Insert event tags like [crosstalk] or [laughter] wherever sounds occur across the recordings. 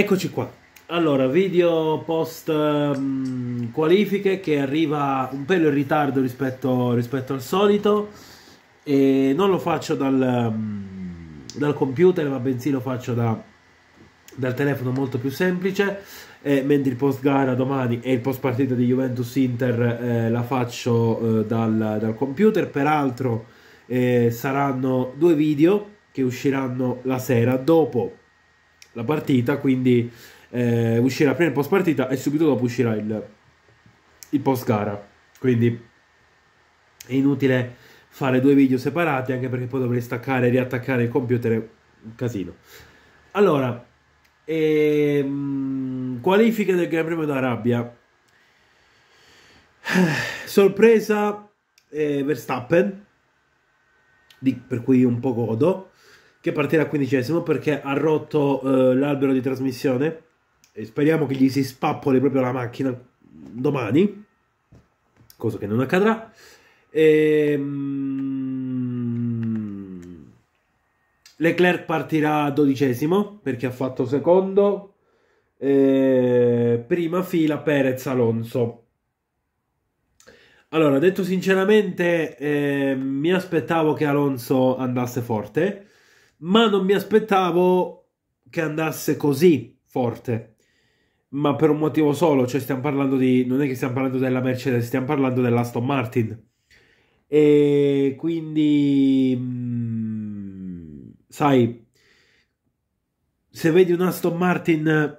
Eccoci qua. Allora, video post um, qualifiche che arriva un pelo in ritardo rispetto, rispetto al solito e non lo faccio dal, um, dal computer, ma bensì lo faccio da, dal telefono molto più semplice. Eh, mentre il post gara domani e il post partita di Juventus Inter eh, la faccio eh, dal, dal, computer. Peraltro eh, saranno due video che usciranno la sera dopo la partita, quindi eh, uscirà prima il post partita e subito dopo uscirà il, il post gara. Quindi è inutile fare due video separati anche perché poi dovrei staccare e riattaccare il computer, un casino. Allora, ehm, qualifiche del Gran Premio d'Arabia. [sighs] Sorpresa eh, Verstappen, di, per cui un po' godo che partirà quindicesimo perché ha rotto eh, l'albero di trasmissione e speriamo che gli si spappoli proprio la macchina domani, cosa che non accadrà. E, ehm, Leclerc partirà dodicesimo perché ha fatto secondo, eh, prima fila Perez Alonso. Allora, detto sinceramente, eh, mi aspettavo che Alonso andasse forte ma non mi aspettavo che andasse così forte. Ma per un motivo solo, cioè stiamo parlando di... non è che stiamo parlando della Mercedes, stiamo parlando dell'Aston Martin. E quindi... Mh, mm, sai, se vedi un Aston Martin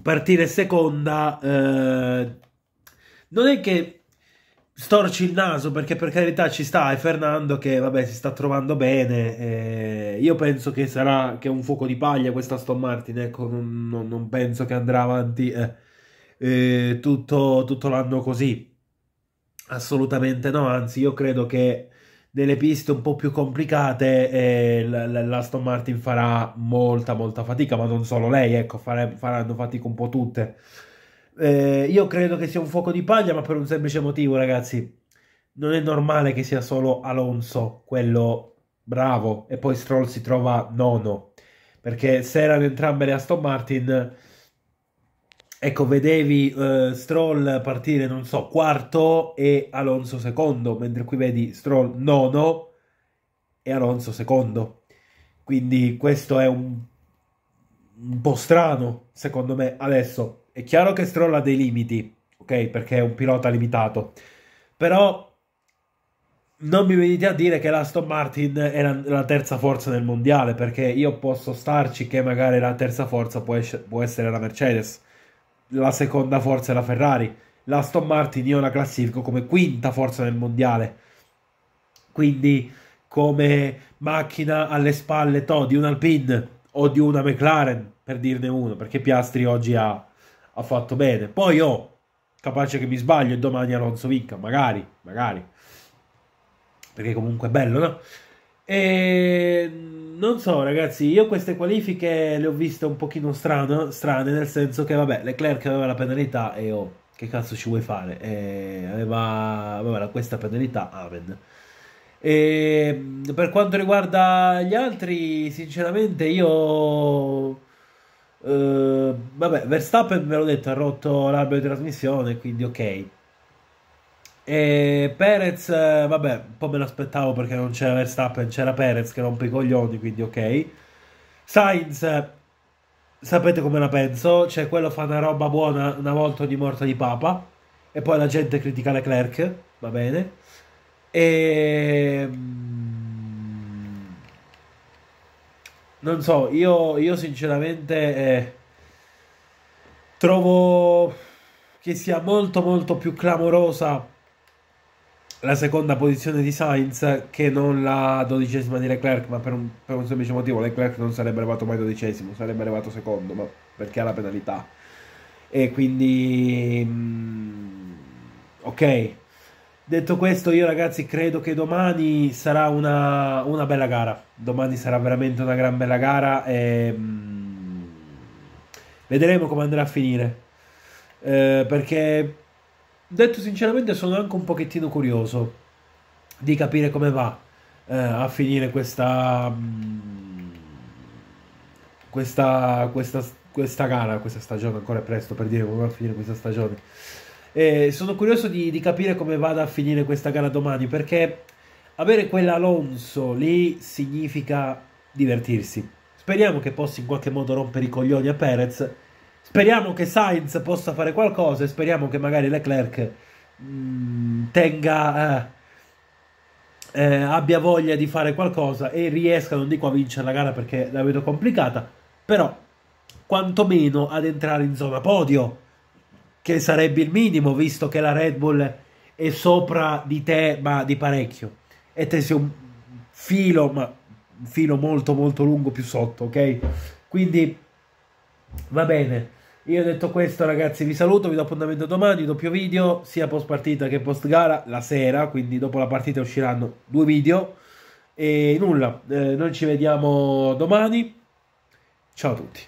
partire seconda, eh, non è che storci il naso perché per carità ci sta, e Fernando che vabbè si sta trovando bene, eh, io penso che sarà che è un fuoco di paglia questa Aston Martin, ecco, non, non, non penso che andrà avanti eh, eh, tutto, tutto l'anno così, assolutamente no, anzi io credo che nelle piste un po' più complicate eh, l'Aston Martin farà molta molta fatica, ma non solo lei, ecco, fare, faranno fatica un po' tutte. Eh, io credo che sia un fuoco di paglia, ma per un semplice motivo, ragazzi. Non è normale che sia solo Alonso quello bravo e poi Stroll si trova nono. Perché se erano entrambe le Aston Martin, ecco, vedevi eh, Stroll partire, non so, quarto e Alonso secondo, mentre qui vedi Stroll nono e Alonso secondo. Quindi questo è un, un po' strano, secondo me, adesso è chiaro che Stroll ha dei limiti, ok? Perché è un pilota limitato. Però non mi venite a dire che l'Aston Martin è la, la, terza forza del mondiale, perché io posso starci che magari la terza forza può, es può essere la Mercedes, la seconda forza è la Ferrari, l'Aston Martin io la classifico come quinta forza del mondiale, quindi come macchina alle spalle to, di un Alpine o di una McLaren, per dirne uno, perché Piastri oggi ha ha fatto bene. Poi oh, capace che mi sbaglio e domani Alonso vinca, magari, magari. Perché comunque è bello, no? E non so, ragazzi, io queste qualifiche le ho viste un pochino strane, strane nel senso che, vabbè, Leclerc aveva la penalità e oh, che cazzo ci vuoi fare? E aveva, aveva questa penalità, amen. E per quanto riguarda gli altri, sinceramente io... Eh, Vabbè, Verstappen ve l'ho detto, ha rotto l'albero di trasmissione, quindi ok. E Perez, vabbè, un po' me l'aspettavo perché non c'era Verstappen, c'era Perez che rompe i coglioni, quindi ok. Sainz, sapete come la penso, cioè quello fa una roba buona una volta ogni morta di papa e poi la gente critica Leclerc, va bene. E... Mm, non so, io, io sinceramente... Eh Trovo che sia molto molto più clamorosa la seconda posizione di Sainz che non la dodicesima di Leclerc, ma per un, per un semplice motivo Leclerc non sarebbe arrivato mai dodicesimo, sarebbe arrivato secondo, ma perché ha la penalità. E quindi... Mm, ok. Detto questo, io ragazzi credo che domani sarà una, una, bella gara. Domani sarà veramente una gran bella gara. E, mm, Vedremo come andrà a finire. Eh, perché, detto sinceramente, sono anche un pochettino curioso di capire come va eh, a finire questa, mm, questa, questa, questa gara, questa stagione. Ancora è presto per dire come va a finire questa stagione. Eh, sono curioso di, di capire come vada a finire questa gara domani perché avere quell'Alonso lì significa divertirsi Speriamo che possa in qualche modo rompere i coglioni a Perez. Speriamo che Sainz possa fare qualcosa e speriamo che magari Leclerc mh, mm, tenga, eh, eh, abbia voglia di fare qualcosa e riesca, non dico a vincere la gara perché la vedo complicata, però quantomeno ad entrare in zona podio, che sarebbe il minimo, visto che la Red Bull è sopra di te, ma di parecchio. E te sei un filo, ma filo molto molto lungo più sotto, ok? Quindi va bene. Io detto questo ragazzi, vi saluto, vi do appuntamento domani, doppio video, sia post partita che post gara, la sera, quindi dopo la partita usciranno due video. E nulla, eh, noi ci vediamo domani. Ciao a tutti.